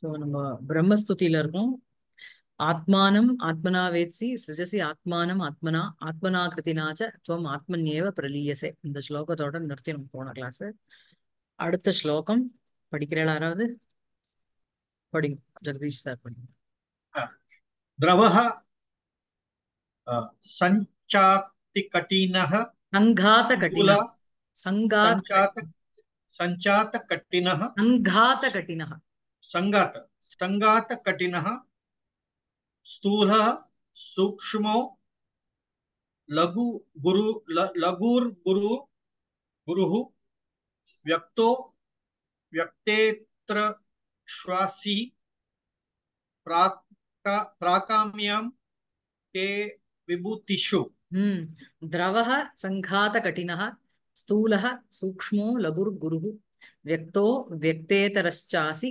So நம்ம பிரம்மஸ்துதியில இருக்கோம் ஆத்மானம் ஆத்மனா வேட்சி சிருஜசி ஆத்மானம் ஆத்மனா ஆத்மனா கிருத்தினாச்ச துவம் ஆத்மன்யேவ பிரலீயசே இந்த ஸ்லோகத்தோட நிறுத்தி நம்ம போன கிளாஸ் அடுத்த ஸ்லோகம் படிக்கிறேன் யாராவது படிங்க ஜெகதீஷ் சார் படிங்க திரவஹ சஞ்சாக்தி கட்டினஹ சங்காத கட்டின சங்காத சஞ்சாத கட்டினஹ சங்காத கட்டினஹ संगात संगात कठिन स्थूल सूक्ष्म लघु गुरु लघुर गुरु गुरु व्यक्तो व्यक्तेत्र श्वासी प्राकाम्यम ते विभूतिषु हम्म द्रवः संघात कठिन स्थूल सूक्ष्म लघुर्गु व्यक्तो व्यक्तेतरश्चासि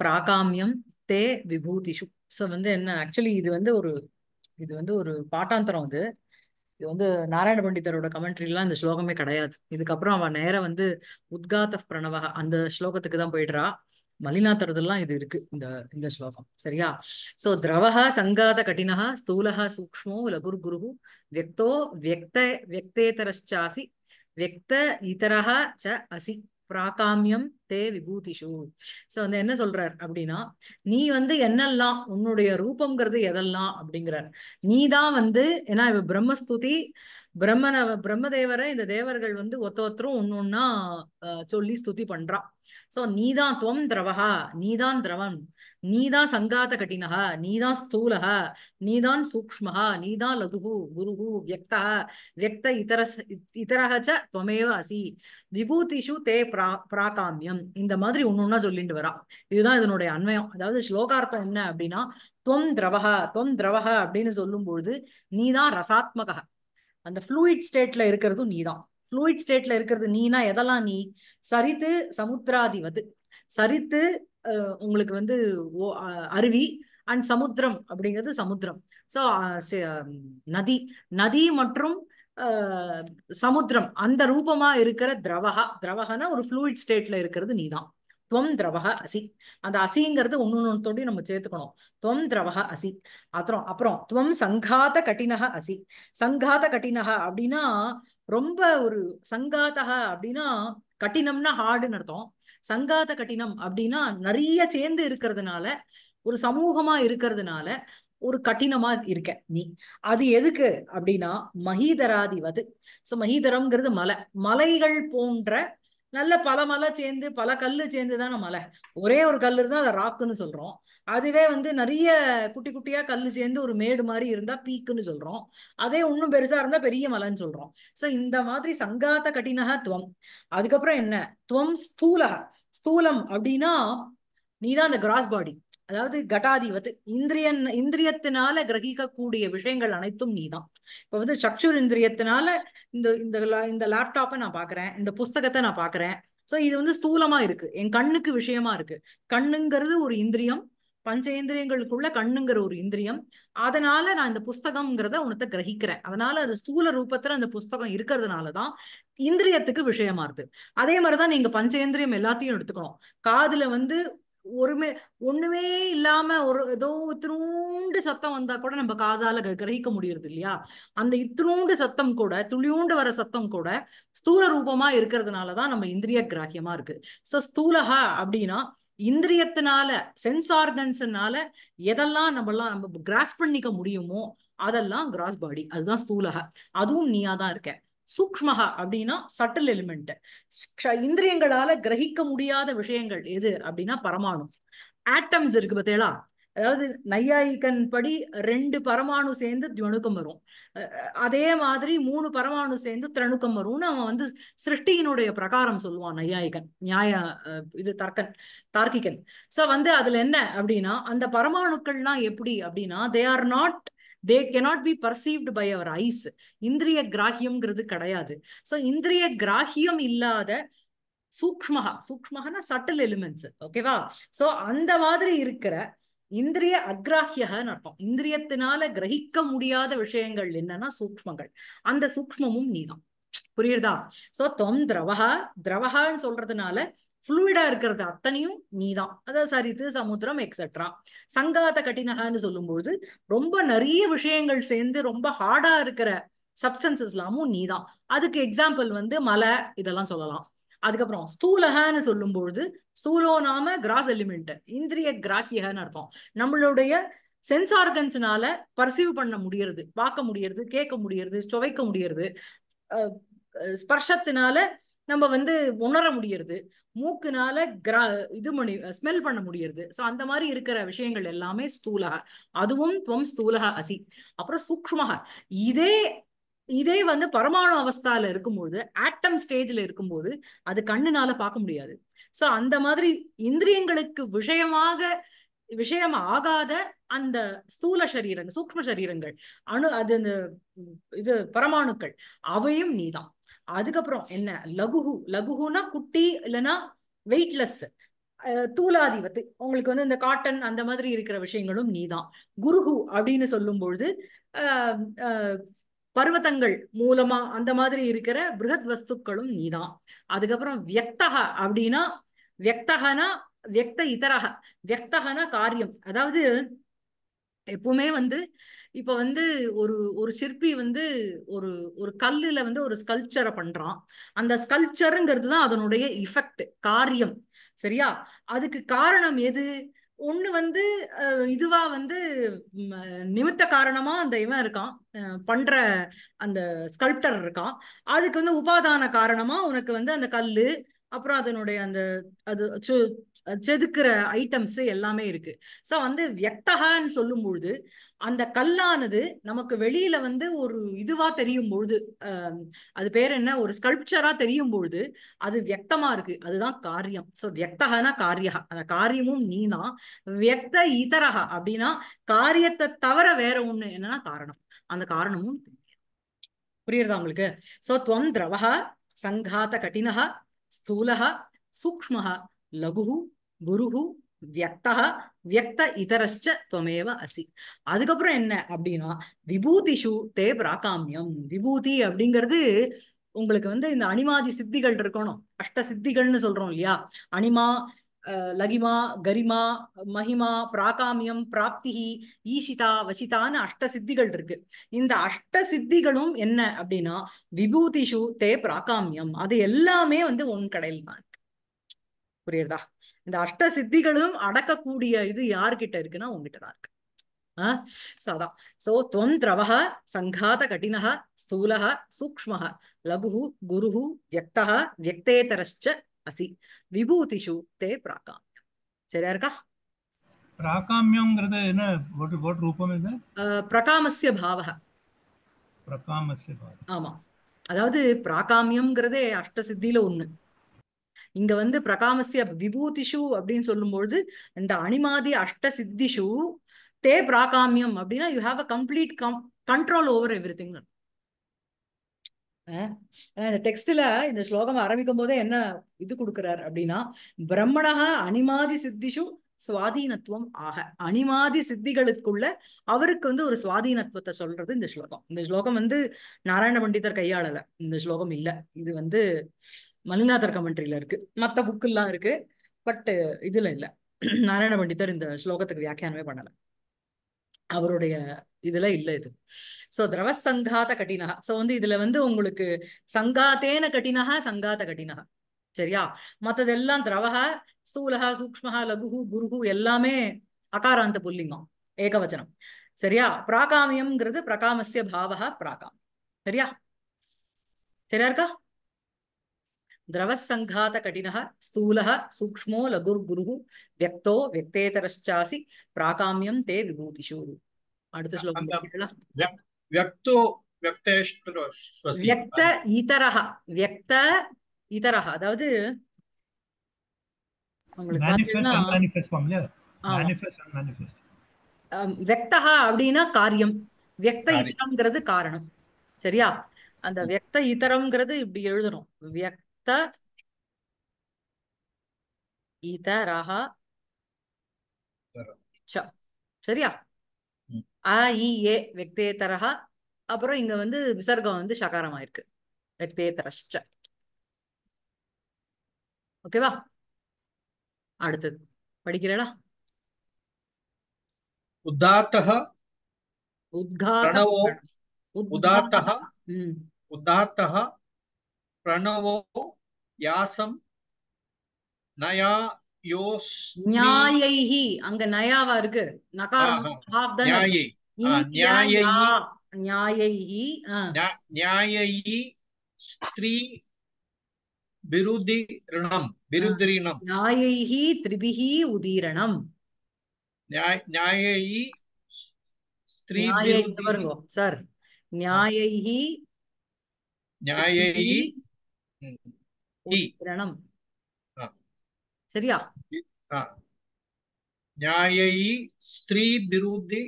பிராகாமியம் தே விபூதிஷு ஸோ வந்து என்ன ஆக்சுவலி இது வந்து ஒரு இது வந்து ஒரு பாட்டாந்தரம் இது இது வந்து நாராயண பண்டிதரோட கமெண்ட்ரிலாம் இந்த ஸ்லோகமே கிடையாது இதுக்கப்புறம் அவன் நேரம் வந்து உத்காத் பிரணவக அந்த ஸ்லோகத்துக்கு தான் போயிடுறா மலினாத்தரதுலாம் இது இருக்கு இந்த இந்த ஸ்லோகம் சரியா சோ திரவஹா சங்காத கடினக ஸ்தூலஹா சூக்மோ லகுர் குரு வியக்தோ வியக்த வியக்தேதரச்சாசி வியக்த இதரஹா ச அசி பிராகாமியம் தே விபூதிஷு சோ வந்து என்ன சொல்றார் அப்படின்னா நீ வந்து என்னெல்லாம் உன்னுடைய ரூபம்ங்கிறது எதெல்லாம் அப்படிங்கிறார் நீ தான் வந்து ஏன்னா இவ பிரம்மஸ்துதி பிரம்மன பிரம்மதேவரை இந்த தேவர்கள் வந்து ஒத்த ஒத்தரும் ஒன்னொன்னா சொல்லி ஸ்துதி பண்றான் சோ நீதான் துவம் திரவகா நீதான் திரவம் நீதான் சங்காத கட்டினகா நீதான் ஸ்தூலகா நீதான் சூக்மகா நீதான் லதுகு குருகு வியக்தா வியக்த இதர இதரகச்ச துவமேவ அசி விபூதிஷு தே பிரா பிராகாமியம் இந்த மாதிரி ஒன்னொன்னா சொல்லிட்டு வரா இதுதான் இதனுடைய அன்வயம் அதாவது ஸ்லோகார்த்தம் என்ன அப்படின்னா துவம் திரவகா துவம் திரவக அப்படின்னு சொல்லும்பொழுது நீதான் ரசாத்மகா அந்த ஃப்ளூயிட் ஸ்டேட்ல இருக்கிறதும் நீதான் ஃப்ளூயிட் ஸ்டேட்ல இருக்கிறது நீனா எதெல்லாம் நீ சரித்து சமுத்திராதிபது சரித்து உங்களுக்கு வந்து அருவி அண்ட் சமுத்திரம் அப்படிங்கிறது சமுத்திரம் ஸோ நதி நதி மற்றும் சமுத்திரம் அந்த ரூபமா இருக்கிற திரவகா திரவகனா ஒரு ஃப்ளூயிட் ஸ்டேட்ல இருக்கிறது நீதான் துவம் திரவக அசி அந்த அசிங்கிறது ஒன்னொன்னொன்னோடய நம்ம சேர்த்துக்கணும் துவம் திரவக அசி அப்புறம் அப்புறம் துவம் சங்காத கட்டினக அசி சங்காத கட்டினக அப்படின்னா ரொம்ப ஒரு சங்காத்தகா அப்படின்னா கட்டினம்னா ஹார்டுன்னு அர்த்தம் சங்காத கட்டினம் அப்படின்னா நிறைய சேர்ந்து இருக்கிறதுனால ஒரு சமூகமா இருக்கிறதுனால ஒரு கட்டினமா இருக்க நீ அது எதுக்கு அப்படின்னா மகீதராதிவது சோ மகீதரம்ங்கிறது மலை மலைகள் போன்ற நல்ல பல மலை சேர்ந்து பல கல் சேர்ந்து தானே மலை ஒரே ஒரு கல் இருந்தால் அதை ராக்குன்னு சொல்கிறோம் அதுவே வந்து நிறைய குட்டி குட்டியாக கல் சேர்ந்து ஒரு மேடு மாதிரி இருந்தால் பீக்குன்னு சொல்கிறோம் அதே இன்னும் பெருசாக இருந்தால் பெரிய மலைன்னு சொல்கிறோம் ஸோ இந்த மாதிரி சங்காத்த கடினக துவம் அதுக்கப்புறம் என்ன துவம் ஸ்தூல ஸ்தூலம் அப்படின்னா நீ தான் அந்த கிராஸ் பாடி அதாவது கடாதிபத்து இந்திரிய இந்திரியத்தினால கிரகிக்கக்கூடிய விஷயங்கள் அனைத்தும் நீதான் இப்ப வந்து சக்ஷுர் இந்திரியத்தினால இந்த இந்த லேப்டாப்பை நான் பாக்குறேன் இந்த புஸ்தகத்தை நான் பாக்குறேன் சோ இது வந்து ஸ்தூலமா இருக்கு என் கண்ணுக்கு விஷயமா இருக்கு கண்ணுங்கிறது ஒரு இந்திரியம் பஞ்சேந்திரியங்களுக்குள்ள கண்ணுங்கிற ஒரு இந்திரியம் அதனால நான் இந்த புஸ்தகம்ங்கிறத உனத்த கிரகிக்கிறேன் அதனால அது ஸ்தூல ரூபத்துல அந்த புஸ்தகம் இருக்கிறதுனாலதான் இந்திரியத்துக்கு விஷயமா இருக்கு அதே மாதிரிதான் நீங்க பஞ்சேந்திரியம் எல்லாத்தையும் எடுத்துக்கணும் காதுல வந்து ஒருமே ஒண்ணுமே இல்லாம ஒரு ஏதோ இத்தினூண்டு சத்தம் வந்தா கூட நம்ம காதால கிரகிக்க முடியறது இல்லையா அந்த இத்தினூண்டு சத்தம் கூட துளியூண்டு வர சத்தம் கூட ஸ்தூல ரூபமா இருக்கிறதுனாலதான் நம்ம இந்திரிய கிராகியமா இருக்கு சோ ஸ்தூலகா அப்படின்னா இந்திரியத்தினால சென்ஸ் ஆர்கன்ஸ்னால எதெல்லாம் நம்மளாம் நம்ம கிராஸ் பண்ணிக்க முடியுமோ அதெல்லாம் கிராஸ் பாடி அதுதான் ஸ்தூலக அதுவும் நீயா தான் இருக்க சூக்மகா அப்படின்னா சட்டில் எலிமெண்ட் இந்திரியங்களால கிரகிக்க முடியாத விஷயங்கள் எது அப்படின்னா பரமாணு ஆட்டம்ஸ் இருக்கு பத்தேலா அதாவது நையாயிக்கன் படி ரெண்டு பரமாணு சேர்ந்து துவணுக்கம் வரும் அதே மாதிரி மூணு பரமாணு சேர்ந்து திரணுக்கம் வரும்னு அவன் வந்து சிருஷ்டியினுடைய பிரகாரம் சொல்லுவான் நையாயிகன் நியாய இது தர்க்கன் தார்க்கிகன் சோ வந்து அதுல என்ன அப்படின்னா அந்த பரமாணுக்கள்லாம் எப்படி அப்படின்னா they are not they cannot be perceived by our eyes இந்திரிய கிராகியம்ங்கிறது கிடையாது ஸோ இந்திரிய கிராகியம் இல்லாத சூக்மகா சூக்மகனா சட்டில் எலிமெண்ட்ஸ் ஓகேவா சோ அந்த மாதிரி இருக்கிற இந்திரிய அக்ராஹியகன்னு அர்த்தம் இந்திரியத்தினால கிரகிக்க முடியாத விஷயங்கள் என்னன்னா சூக்மங்கள் அந்த சூக்மமும் நீதான் புரியுறதா சோ தொம் திரவகா திரவகான்னு சொல்றதுனால ஃப்ளூயிடா இருக்கிறது அத்தனையும் நீ தான் அதாவது சரித்து சமுத்திரம் எக்ஸெட்ரா சங்காத கட்டினகான்னு சொல்லும்போது ரொம்ப நிறைய விஷயங்கள் சேர்ந்து ரொம்ப ஹார்டா இருக்கிற சப்ஸ்டன்சஸ் எல்லாமும் நீ தான் அதுக்கு எக்ஸாம்பிள் வந்து மலை இதெல்லாம் சொல்லலாம் அதுக்கப்புறம் ஸ்தூலகன்னு சொல்லும்போது ஸ்தூலோ நாம கிராஸ் எலிமெண்ட் இந்திரிய கிராக்கியகன்னு அர்த்தம் நம்மளுடைய சென்ஸ் ஆர்கன்ஸ்னால பர்சீவ் பண்ண முடியறது பார்க்க முடியறது கேட்க முடியறது சுவைக்க முடியறது ஸ்பர்ஷத்தினால நம்ம வந்து உணர முடியறது மூக்குனால கிரா இது பண்ணி ஸ்மெல் பண்ண முடியறது ஸோ அந்த மாதிரி இருக்கிற விஷயங்கள் எல்லாமே ஸ்தூலக அதுவும் துவம் ஸ்தூலக அசி அப்புறம் சூக்மக இதே இதே வந்து பரமாணு அவஸ்தால இருக்கும்போது ஆட்டம் ஸ்டேஜ்ல இருக்கும்போது அது கண்ணுனால பார்க்க முடியாது ஸோ அந்த மாதிரி இந்திரியங்களுக்கு விஷயமாக விஷயம் ஆகாத அந்த ஸ்தூல சரீரங்கள் சூக்ம சரீரங்கள் அணு அது இது பரமாணுக்கள் அவையும் நீதான் அதுக்கப்புறம் என்ன லகுஹு லகுஹுனா குட்டி இல்லைன்னா வெயிட்லெஸ் தூலாதிபத்து உங்களுக்கு வந்து இந்த காட்டன் அந்த மாதிரி இருக்கிற விஷயங்களும் நீதான் குருஹு அப்படின்னு சொல்லும்பொழுது பருவத்தங்கள் மூலமா அந்த மாதிரி இருக்கிற பிருகத் வஸ்துக்களும் நீதான் அதுக்கப்புறம் வியக்தக அப்படின்னா வியக்தகனா வியக்த இதரக வியக்தகனா காரியம் அதாவது எப்பவுமே வந்து இப்ப வந்து ஒரு ஒரு சிற்பி வந்து ஒரு ஒரு கல்லுல வந்து ஒரு ஸ்கல்ச்சரை பண்றான் அந்த ஸ்கல்ச்சருங்கிறது தான் அதனுடைய இஃபெக்ட் காரியம் சரியா அதுக்கு காரணம் எது ஒண்ணு வந்து இதுவா வந்து நிமித்த காரணமா அந்த இவன் இருக்கான் பண்ற அந்த ஸ்கல்ப்டர் இருக்கான் அதுக்கு வந்து உபாதான காரணமா உனக்கு வந்து அந்த கல்லு அப்புறம் அதனுடைய அந்த அது செதுக்கிற ஐட்டம்ஸ் எல்லாமே இருக்கு ஸோ வந்து வியக்தகான்னு சொல்லும்பொழுது அந்த கல்லானது நமக்கு வெளியில வந்து ஒரு இதுவா தெரியும் பொழுது அது பேர் என்ன ஒரு ஸ்கல்ப்சரா தெரியும் பொழுது அது வியக்தமா இருக்கு அதுதான் காரியம் ஸோ வியக்தகனா காரியகா அந்த காரியமும் நீ தான் வியக்த இதரகா அப்படின்னா காரியத்தை தவிர வேற ஒண்ணு என்னன்னா காரணம் அந்த காரணமும் புரியுறதா உங்களுக்கு சோ துவம் திரவகா சங்காத கடினஹா ஸ்தூலகா சூக்மகா லகுஹு குருகு வியக்தா வியக்த இதரஸ்ச துவமேவ அசி அதுக்கப்புறம் என்ன அப்படின்னா விபூதிஷு தே பிராகாமியம் விபூதி அப்படிங்கிறது உங்களுக்கு வந்து இந்த அனிமாதி சித்திகள் இருக்கணும் அஷ்ட சித்திகள்னு சொல்றோம் இல்லையா அனிமா லகிமா கரிமா மகிமா பிராகாமியம் பிராப்திகி ஈஷிதா வசிதான்னு அஷ்ட சித்திகள் இருக்கு இந்த அஷ்ட சித்திகளும் என்ன அப்படின்னா விபூதிஷு தே பிராகாமியம் அது எல்லாமே வந்து உன் கடையில் தான் புரியுறதா இந்த அஷ்ட சித்திகளும் அடக்கக்கூடிய இது யார்கிட்ட இருக்குன்னா உங்ககிட்ட தான் இருக்கு சோ அதான் சோ துவம் திரவக சங்காத கடினக ஸ்தூலக சூக்மக லகு குரு வியக்தக வியக்தேதரச்ச அசி விபூதிஷு தே பிராகாமியம் சரியா இருக்கா பிராகாமியம்ங்கிறது என்ன வாட் ரூபம் இது பிரகாமஸ்ய பாவக பிரகாமஸ்ய பாவக ஆமா அதாவது பிராகாமியம்ங்கிறதே அஷ்டசித்தியில ஒண்ணு இங்க வந்து பிரகாமசிய விபூதிஷு அப்படின்னு சொல்லும்பொழுது இந்த அணிமாதி அஷ்ட சித்திஷு தே பிராகாமியம் அப்படின்னா you have a complete come control over every thing இந்த டெக்ஸ்ட்ல இந்த ஸ்லோகம் ஆரம்பிக்கும் போதே என்ன இது கொடுக்குறாரு அப்படின்னா பிரம்மணா அனிமாதி சித்திஷும் சுவாதீனத்துவம் ஆக அணிமாதி சித்திகளுக்குள்ள அவருக்கு வந்து ஒரு சுவாதீனத்துவத்தை சொல்றது இந்த ஸ்லோகம் இந்த ஸ்லோகம் வந்து நாராயண பண்டிதர் கையாளல இந்த ஸ்லோகம் இல்ல இது வந்து மலிநாதர் கமெண்ட்ரியில இருக்கு மத்த புக்கெல்லாம் இருக்கு பட் இதுல இல்ல நாராயண பண்டிதர் இந்த ஸ்லோகத்துக்கு வியாக்கியானமே பண்ணல அவருடைய இதுல இல்ல இது சோ திரவ சங்காத கடினகா சோ வந்து இதுல வந்து உங்களுக்கு சங்காத்தேன கடினகா சங்காத கடினகா சரியா மத்ததெல்லாம் திரவக ஸ்தூலக சூக்மக லகுகு குருகு எல்லாமே அகாராந்த புல்லிங்கம் ஏகவச்சனம் சரியா பிராகாமியம்ங்கிறது பிரகாமசிய பாவக பிராகாம் சரியா சரியா இருக்கா திரவசங்காத கடினக ஸ்தூலக சூக்மோ லகுர் குரு வியக்தோ வியக்தேதரச்சாசி பிராகாமியம் தே விபூதிஷு அடுத்த ஸ்லோகம் இதரஹா அதாவது அப்படின்னா காரியம் வெக்த இதரம்ங்கிறது காரணம் சரியா அந்த வெக்த இதரம்ங்கிறது இப்படி எழுதணும் வெக்த இதரஹா சரியா அ இ ஏ வெக்தேதரஹா அப்புறம் இங்க வந்து விசர்க்கம் வந்து சகாரமாயிருக்கு வெக்தேதரஷ்ட ஓகேவா அடுத்தது படிக்கிறடா உதாத்தஹ உதாத்தஹ உதாத்தஹ பிரணவோ யாசம் நயா யோஸ் நியாயைஹி அங்க நயாவா இருக்கு நகாரம் ஹாஃப் தான் நியாயை நியாயைஹி நியாயைஹி ஸ்திரீ பிருதிரணம் பிருதிரிணம் நியாயைஹி திரிபிஹி உதீரணம் நியாயைஹி ஸ்திரீ சார் நியாயைஹி நியாயைஹி உதீரணம் சரியா நியாயைஹி ஸ்திரீ விருதி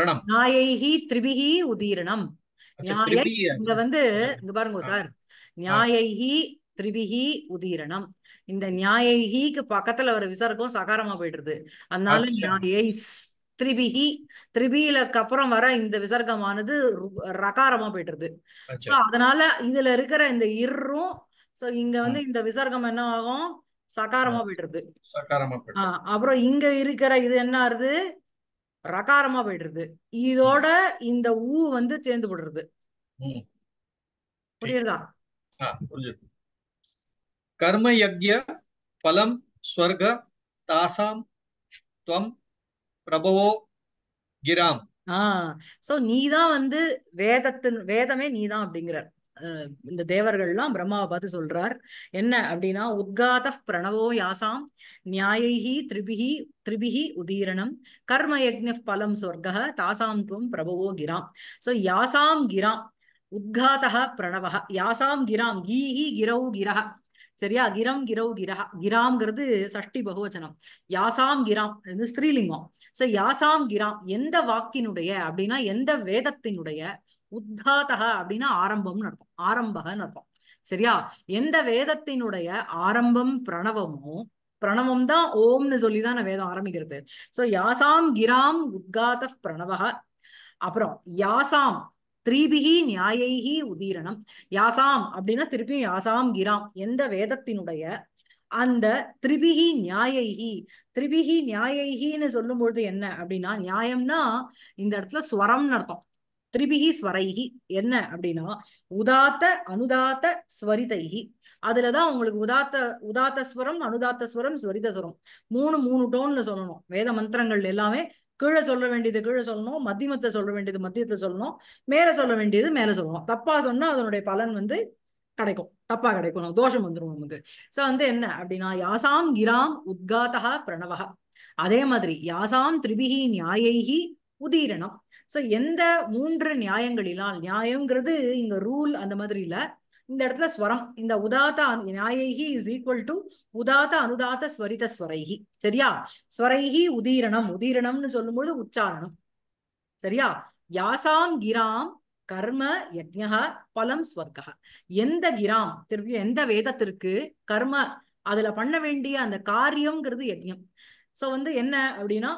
ரணம் நியாயைஹி திரிபிஹி உதீரணம் இங்க வந்து இங்க பாருங்க சார் நியாயைஹி திரிபிகி உதீரணம் இந்த நியாயகிக்கு பக்கத்துல ஒரு விசர்க்கம் சகாரமா போயிடுறது அதனால நியாயை திரிபிகி திரிபிகளுக்கு அப்புறம் வர இந்த விசர்க்கமானது ரகாரமா போயிடுறது ஸோ அதனால இதுல இருக்கிற இந்த இர்ரும் ஸோ இங்க வந்து இந்த விசர்க்கம் என்ன ஆகும் சகாரமா போயிடுறது அப்புறம் இங்க இருக்கிற இது என்ன ஆறுது ரகாரமா போயிடுறது இதோட இந்த ஊ வந்து சேர்ந்து போடுறது புரியுதா கர்ம யஜ்ய பலம் ஸ்வர்க தாசாம் துவம் பிரபவோ கிராம் ஆஹ் சோ நீதான் வந்து வேதத்தின் வேதமே நீதான் அப்படிங்கிறார் இந்த தேவர்கள்லாம் பிரம்மாவை பார்த்து சொல்றார் என்ன அப்படின்னா உத்காத பிரணவோ யாசாம் நியாயி திரிபிகி திரிபிகி உதீரணம் கர்ம யஜ்ன பலம் சொர்க்க தாசாம் துவம் பிரபவோ கிராம் சோ யாசாம் கிராம் உத்காத பிரணவ யாசாம் கிராம் கீஹி கிரௌ கிரஹ சரியா கிரம் கிரௌ கிரஹா கிராம்ங்கிறது சஷ்டி பகுவச்சனம் யாசாம் கிராம் இது ஸ்ரீலிங்கம் சோ யாசாம் கிராம் எந்த வாக்கினுடைய அப்படின்னா எந்த வேதத்தினுடைய உத்தாதக அப்படின்னா ஆரம்பம்னு அர்த்தம் ஆரம்பகன்னு அர்த்தம் சரியா எந்த வேதத்தினுடைய ஆரம்பம் பிரணவமோ பிரணவம் தான் ஓம்னு சொல்லிதான் வேதம் ஆரம்பிக்கிறது சோ யாசாம் கிராம் உத்காத பிரணவக அப்புறம் யாசாம் த்ரீபிகி நியாயைகி உதீரணம் யாசாம் அப்படின்னா திருப்பியும் யாசாம் கிராம் எந்த வேதத்தினுடைய அந்த திரிபிகி நியாயைகி திரிபிகி நியாயைகின்னு சொல்லும்பொழுது என்ன அப்படின்னா நியாயம்னா இந்த இடத்துல ஸ்வரம்னு அர்த்தம் திரிபிகி ஸ்வரைகி என்ன அப்படின்னா உதாத்த அனுதாத்த ஸ்வரிதைகி அதுலதான் உங்களுக்கு உதாத்த உதாத்த ஸ்வரம் அனுதாத்த ஸ்வரம் ஸ்வரித ஸ்வரம் மூணு மூணு டோன்ல சொல்லணும் வேத மந்திரங்கள் எல்லாமே கீழே சொல்ல வேண்டியது கீழே சொல்லணும் மத்தியமத்தை சொல்ல வேண்டியது மத்தியத்தை சொல்லணும் மேலே சொல்ல வேண்டியது மேலே சொல்லணும் தப்பா சொன்னா அதனுடைய பலன் வந்து கிடைக்கும் தப்பா கிடைக்கும் தோஷம் வந்துடும் நமக்கு சோ வந்து என்ன அப்படின்னா யாசாம் கிராம் உத்காதா பிரணவகா அதே மாதிரி யாசாம் திரிபிகி நியாயைகி உதீரணம் சோ எந்த மூன்று நியாயங்களிலால் நியாயம்ங்கிறது இங்க ரூல் அந்த மாதிரி இல்லை இந்த இடத்துல ஸ்வரம் இந்த உதாத்த நியாயகி இஸ் ஈக்குவல் டு உதாத்த அனுதாத்த ஸ்வரித ஸ்வரைகி சரியா ஸ்வரைகி உதீரணம் உதீரணம்னு சொல்லும்பொழுது உச்சாரணம் சரியா யாசாம் கிராம் கர்ம யஜ்யா பலம் ஸ்வர்கா எந்த கிராம் திருப்பி எந்த வேதத்திற்கு கர்ம அதுல பண்ண வேண்டிய அந்த காரியம்ங்கிறது யஜ்யம் சோ வந்து என்ன அப்படின்னா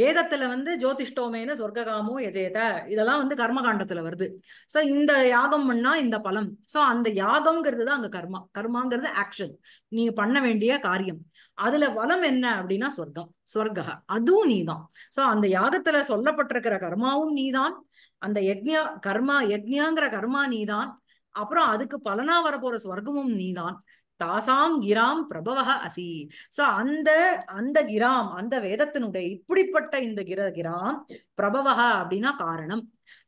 வேதத்துல வந்து ஜோதிஷ்டோமேன சொர்க்ககாமோ எஜேத இதெல்லாம் வந்து கர்மகாண்டத்துல வருது சோ இந்த யாகம் பண்ணா இந்த பலம் சோ அந்த யாகம்ங்கிறது தான் அங்க கர்மா கர்மாங்கிறது ஆக்ஷன் நீ பண்ண வேண்டிய காரியம் அதுல வலம் என்ன அப்படின்னா சொர்க்கம் சொர்க்கா அதுவும் நீதான் சோ அந்த யாகத்துல சொல்லப்பட்டிருக்கிற கர்மாவும் நீதான் அந்த யக்ஞா கர்மா யஜ்யாங்கிற கர்மா நீதான் அப்புறம் அதுக்கு பலனா வரப்போற சொர்க்கமும் நீதான் தாசாம் கிராம் பிரபவக அசி சோ அந்த அந்த கிராம் அந்த வேதத்தினுடைய இப்படிப்பட்ட இந்த கிர கிராம் பிரபவக அப்படின்னா காரணம்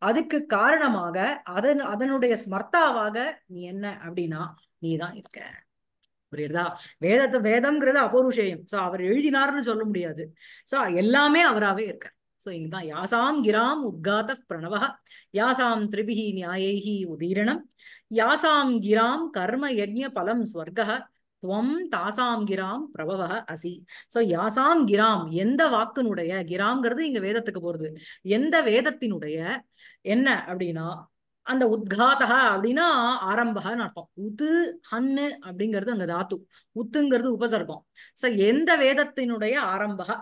அதுக்கு காரணமாக அதன் அதனுடைய ஸ்மர்த்தாவாக நீ என்ன அப்படின்னா நீ தான் இருக்க புரியுறதா வேதத்தை வேதம்ங்கிறது அபோருஷயம் சோ அவர் எழுதினார்னு சொல்ல முடியாது சோ எல்லாமே அவராவே இருக்க சோ இங்கதான் யாசாம் கிராம் உத்காத பிரணவ யாசாம் திரிபிகி நியாயைகி உதீரணம் யாசாம் கிராம் கர்ம யஜ்ய பலம் ஸ்வர்கா துவம் தாசாம் கிராம் பிரபவ அசி சோ யாசாம் கிராம் எந்த வாக்கினுடைய கிராம்ங்கிறது இங்க வேதத்துக்கு போறது எந்த வேதத்தினுடைய என்ன அப்படின்னா அந்த உத்காதக அப்படின்னா ஆரம்பகான்னு அர்த்தம் உத்து ஹன்னு அப்படிங்கிறது அங்க தாத்து உத்துங்கிறது உபசர்க்கம் சோ எந்த வேதத்தினுடைய ஆரம்பகா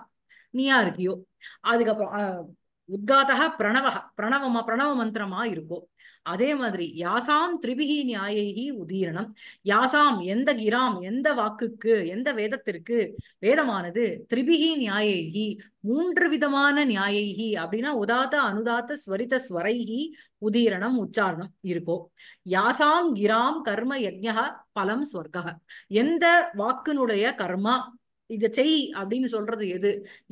நீயா இருக்கியோ அதுக்கப்புறம் உத்காதா பிரணவ பிரணவமா பிரணவ மந்திரமா இருக்கோ அதே மாதிரி யாசாம் திரிபிகி நியாயகி உதீரணம் யாசாம் எந்த கிராம் எந்த வாக்குக்கு எந்த வேதத்திற்கு வேதமானது திரிபிகி நியாயகி மூன்று விதமான நியாயகி அப்படின்னா உதாத்த அனுதாத்த ஸ்வரித ஸ்வரைகி உதீரணம் உச்சாரணம் இருக்கோ யாசாம் கிராம் கர்ம யஜ்யா பலம் ஸ்வர்கக எந்த வாக்கினுடைய கர்மா இதை செய் அப்படின்னு சொல்றது எது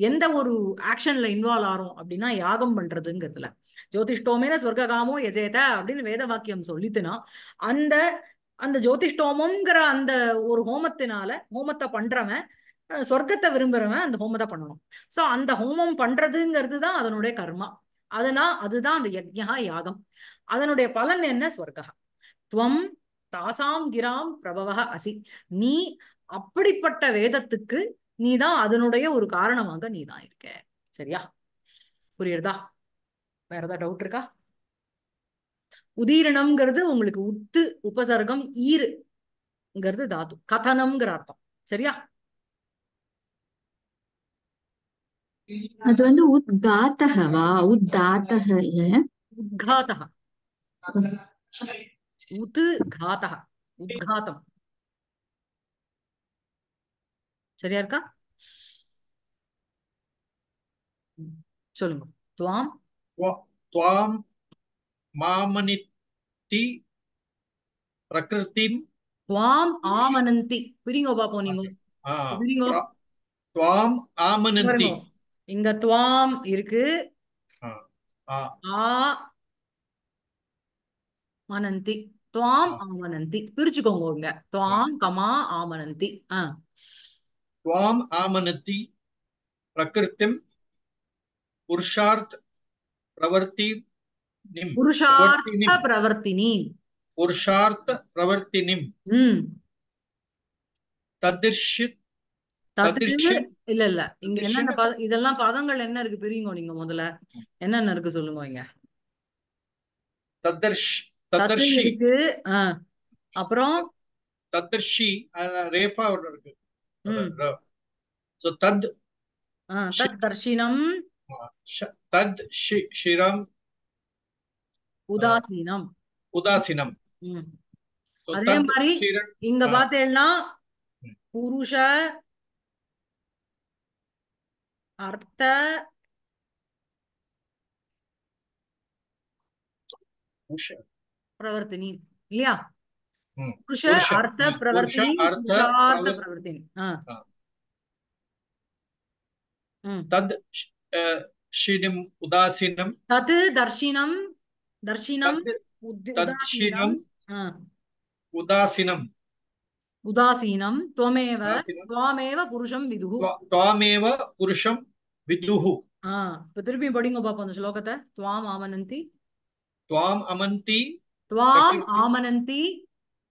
எந்த ஒரு ஆக்ஷன்ல இன்வால்வ் ஆகும் அப்படின்னா யாகம் பண்றதுங்கிறதுல ஜோதிஷ்டோமேன சொர்க்ககாமோ எஜேத அப்படின்னு வேத வாக்கியம் சொல்லித்துனா அந்த அந்த ஜோதிஷ்டோமம்ங்கிற அந்த ஒரு ஹோமத்தினால ஹோமத்தை பண்றவன் சொர்க்கத்தை விரும்புறவன் அந்த ஹோமத்தை பண்ணணும் சோ அந்த ஹோமம் பண்றதுங்கிறது தான் அதனுடைய கர்மா அதனா அதுதான் அந்த யக்ஞா யாகம் அதனுடைய பலன் என்ன சொர்க்கம் துவம் தாசாம் கிராம் பிரபவ அசி நீ அப்படிப்பட்ட வேதத்துக்கு நீதான் அதனுடைய ஒரு காரணமாக நீதான் இருக்க சரியா புரியுறதா வேற ஏதாவது டவுட் இருக்கா உதீரணம்ங்கிறது உங்களுக்கு உத்து உபசர்க்கம் ஈருங்கிறது தாத்து கதனம்ங்கிற அர்த்தம் சரியா அது வந்து உத்காத்தகவா உத்தாத்தக இல்ல உத்து காத்தகா உத்காத்தம் சரியா இருக்கா சொல்லுங்க துவாம் துவாம் மாமனித்தி பிரகிருத்தி துவாம் ஆமனந்தி புரியுங்க பாப்போம் நீங்க துவாம் ஆமனந்தி இங்க துவாம் இருக்கு ஆ மனந்தி துவாம் ஆமனந்தி பிரிச்சுக்கோங்க துவாம் கமா ஆமனந்தி ஆஹ் त्वाम् आमनति प्रकृतिं पुरुषार्थ प्रवर्ति पुरुषार्थ प्रवर्तिनी पुरुषार्थ प्रवर्तिनिम இல்ல இல்ல இங்க என்ன இதெல்லாம் பதங்கள் என்ன இருக்கு பிரியுங்க நீங்க முதல்ல என்னென்ன இருக்கு சொல்லுங்க இங்க ததர்ஷ் ததர்ஷி இருக்கு அப்புறம் ததர்ஷி ரேஃபா ஒன்று இருக்கு సో తద్ దర్శనం తద్ శిరం உதாசீனம் உதாசீனம் அதே மாதிரி இங்க பாத்தீங்கன்னா புருஷ அர்த்த பிரவர்த்தினி இல்லையா पुरुष अर्थ प्रवृत्ति अर्थ प्रवृत्ति तद् क्षीणम् उदासीनं तत् दर्शिनं दर्शिनं तद्क्षीणम् उदासीनम् उदासीनं त्वमेव त्वामेव पुरुषं विदुः त्वामेव पुरुषं विदुः இப்போ திருப்பி படிங்க பாப்போம் அந்த ஸ்லோகத்தை துவாம் ஆமனந்தி துவாம் அமந்தி துவாம் ஆமனந்தி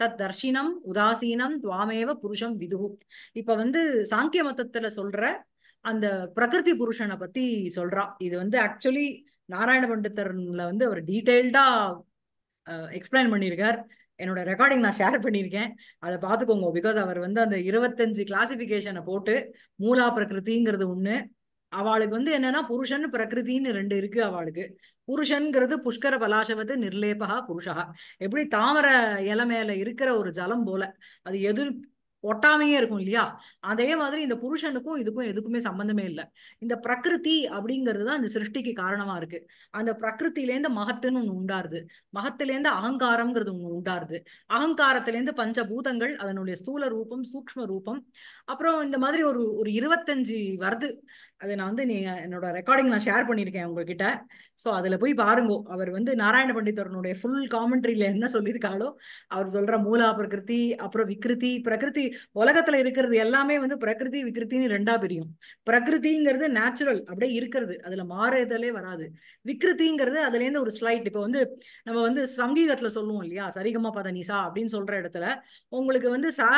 தத் தர்ஷினம் உதாசீனம் துவாமேவ புருஷம் விதுகு இப்ப வந்து சாங்கிய மதத்துல சொல்ற அந்த பிரகிருதி புருஷனை பத்தி சொல்றா இது வந்து ஆக்சுவலி நாராயண பண்டித்தர்ல வந்து அவர் டீட்டெயில்டா எக்ஸ்பிளைன் பண்ணியிருக்கார் என்னோட ரெக்கார்டிங் நான் ஷேர் பண்ணியிருக்கேன் அதை பார்த்துக்கோங்க பிகாஸ் அவர் வந்து அந்த இருபத்தஞ்சு கிளாசிபிகேஷனை போட்டு மூலா பிரகிருதிங்கிறது ஒன்று அவளுக்கு வந்து என்னன்னா புருஷன் பிரகிருதின்னு ரெண்டு இருக்கு அவளுக்கு புருஷன்கிறது புஷ்கர பலாசவத்து நிர்லேபகா புருஷகா எப்படி தாமர இலை மேல இருக்கிற ஒரு ஜலம் போல அது எது ஒட்டாமையே இருக்கும் இல்லையா அதே மாதிரி இந்த புருஷனுக்கும் இதுக்கும் எதுக்குமே சம்பந்தமே இல்லை இந்த பிரகிருதி அப்படிங்கிறது தான் இந்த சிருஷ்டிக்கு காரணமா இருக்கு அந்த பிரகிருத்திலேருந்து மகத்துன்னு ஒன்று உண்டாருது மகத்திலேருந்து அகங்காரம்ங்கிறது ஒன்று உண்டாருது அகங்காரத்திலேருந்து பஞ்சபூதங்கள் அதனுடைய ஸ்தூல ரூபம் சூக்ம ரூபம் அப்புறம் இந்த மாதிரி ஒரு ஒரு இருபத்தஞ்சு வருது அதை நான் வந்து நீங்க என்னோட ரெக்கார்டிங் நான் ஷேர் பண்ணியிருக்கேன் உங்ககிட்ட ஸோ அதில் போய் பாருங்க அவர் வந்து நாராயண பண்டிதரனுடைய ஃபுல் காமெண்ட்ரியில என்ன சொல்லியிருக்காளோ அவர் சொல்ற மூலா பிரகிருதி அப்புறம் விக்ருதி பிரகிருதி உலகத்துல இருக்கிறது எல்லாமே வந்து பிரகிருதி விக்கிருத்தின்னு ரெண்டா பிரியும் பிரகிருதிங்கிறது நேச்சுரல் அப்படியே இருக்கிறது அதுல மாறுதலே வராது விக்ருதிங்கிறது அதுல இருந்து ஒரு ஸ்லைட் இப்போ வந்து நம்ம வந்து சங்கீதத்துல சொல்லுவோம் இல்லையா சரிகமா நீசா அப்படின்னு சொல்ற இடத்துல உங்களுக்கு வந்து ச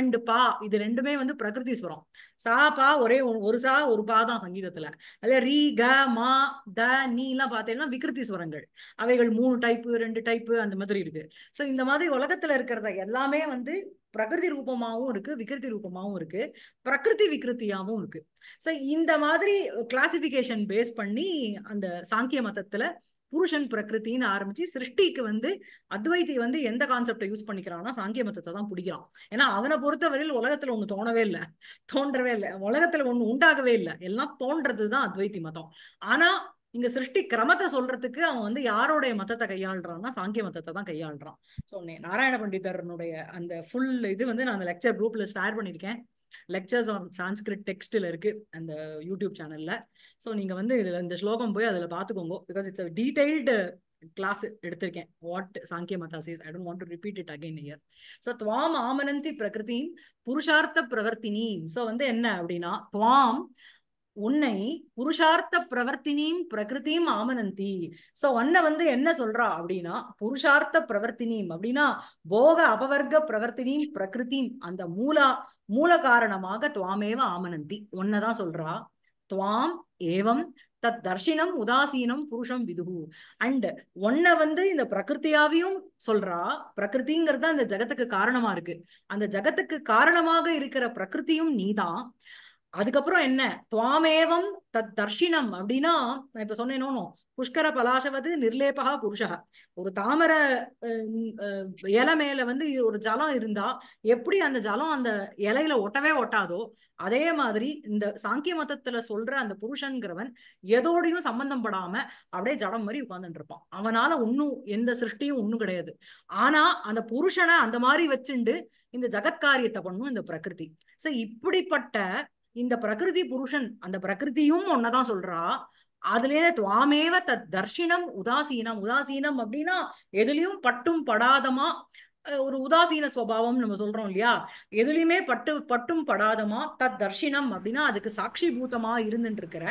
அண்ட் பா இது ரெண்டுமே வந்து வந்து பிரகிருதி ஸ்வரம் சா பா ஒரே ஒரு சா ஒரு பா தான் சங்கீதத்துல அதே ரீ க மா த நீ எல்லாம் பார்த்தீங்கன்னா விகிருதி ஸ்வரங்கள் அவைகள் மூணு டைப்பு ரெண்டு டைப்பு அந்த மாதிரி இருக்கு ஸோ இந்த மாதிரி உலகத்துல இருக்கிறத எல்லாமே வந்து பிரகிருதி ரூபமாகவும் இருக்கு விகிருதி ரூபமாகவும் இருக்கு பிரகிருதி விகிருத்தியாகவும் இருக்கு ஸோ இந்த மாதிரி கிளாசிபிகேஷன் பேஸ் பண்ணி அந்த சாங்கிய மதத்துல புருஷன் பிரகிருத்தின்னு ஆரம்பிச்சு சிருஷ்டிக்கு வந்து அத்வைத்தி வந்து எந்த கான்செப்டை யூஸ் பண்ணிக்கிறான்னா சாங்கிய மதத்தை தான் பிடிக்கிறான் ஏன்னா அவனை பொறுத்தவரையில் உலகத்துல ஒண்ணு தோணவே இல்லை தோன்றவே இல்லை உலகத்துல ஒண்ணு உண்டாகவே இல்லை எல்லாம் தோன்றது தான் அத்வைத்தி மதம் ஆனா இங்க சிருஷ்டி கிரமத்தை சொல்றதுக்கு அவன் வந்து யாரோடைய மதத்தை கையாளுறான்னா சாங்கிய மதத்தை தான் கையாளுறான் ஸோ நாராயண பண்டிதரனுடைய அந்த ஃபுல் இது வந்து நான் அந்த லெக்சர் குரூப்ல ஷேர் பண்ணியிருக்கேன் லெக்சர்ஸ் ஆன் சான்ஸ்கிரிட் டெக்ஸ்டில் இருக்குது அந்த யூடியூப் சேனலில் ஸோ நீங்கள் வந்து இதில் இந்த ஸ்லோகம் போய் அதில் பார்த்துக்கோங்க because it's a detailed class எடுத்திருக்கேன் வாட் சாங்கிய மதாசி I don't want to repeat it again இயர் ஸோ துவாம் ஆமனந்தி பிரகிருதியும் புருஷார்த்த பிரவர்த்தினி ஸோ வந்து என்ன அப்படின்னா துவாம் உன்னை புருஷார்த்த பிரவர்த்தினியும் பிரகிருதியும் ஆமனந்தி சோ உன்னை வந்து என்ன சொல்றா அப்படின்னா புருஷார்த்த பிரவர்த்தினியும் அப்படின்னா போக அபவர்க்க பிரவர்த்தினியும் பிரகிருத்தியும் அந்த மூலா மூல காரணமாக துவாமேவ ஆமனந்தி உன்னதான் சொல்றா துவாம் ஏவம் தத் தர்ஷினம் உதாசீனம் புருஷம் விதுகு அண்ட் ஒன்ன வந்து இந்த பிரகிருத்தியாவையும் சொல்றா பிரகிருதிங்கிறது அந்த ஜகத்துக்கு காரணமா இருக்கு அந்த ஜகத்துக்கு காரணமாக இருக்கிற பிரகிருத்தியும் நீதான் அதுக்கப்புறம் என்ன துவாமேவம் தத் தர்ஷினம் அப்படின்னா நான் இப்ப சொன்னேனோ புஷ்கர பலாசவது நிர்லேபகா புருஷா ஒரு தாமர இலை மேல வந்து ஒரு ஜலம் இருந்தா எப்படி அந்த ஜலம் அந்த இலையில ஒட்டவே ஒட்டாதோ அதே மாதிரி இந்த சாங்கிய மதத்துல சொல்ற அந்த புருஷன்கிறவன் எதோடையும் சம்பந்தம் படாம அப்படியே ஜடம் மாதிரி உட்கார்ந்துட்டு இருப்பான் அவனால ஒன்னும் எந்த சிருஷ்டியும் ஒண்ணும் கிடையாது ஆனா அந்த புருஷனை அந்த மாதிரி வச்சுண்டு இந்த ஜகத்காரியத்தை பண்ணும் இந்த பிரகிருதி சோ இப்படிப்பட்ட இந்த பிரகிருதி புருஷன் அந்த பிரகிருதியும் ஒன்னதான் சொல்றா அதுலயே துவாமேவ தத் தர்ஷினம் உதாசீனம் உதாசீனம் அப்படின்னா எதுலயும் பட்டும் படாதமா ஒரு உதாசீன ஸ்வபாவம் நம்ம சொல்றோம் இல்லையா எதுலையுமே பட்டு பட்டும் படாதமா தத் தர்ஷினம் அப்படின்னா அதுக்கு சாட்சி பூத்தமா இருந்துட்டு இருக்கிற